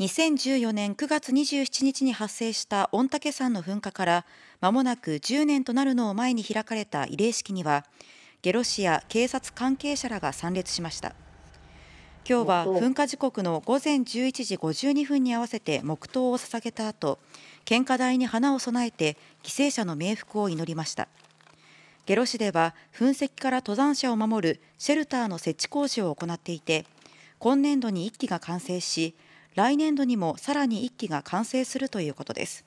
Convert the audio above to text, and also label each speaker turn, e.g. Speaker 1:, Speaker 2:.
Speaker 1: 2014年9月27日に発生した御嶽山の噴火からまもなく10年となるのを前に開かれた慰霊式には下呂市や警察関係者らが参列しました今日は噴火時刻の午前11時52分に合わせて黙祷を捧げた後献花台に花を供えて犠牲者の冥福を祈りました下呂市では噴石から登山者を守るシェルターの設置工事を行っていて今年度に1基が完成し来年度にもさらに1基が完成するということです。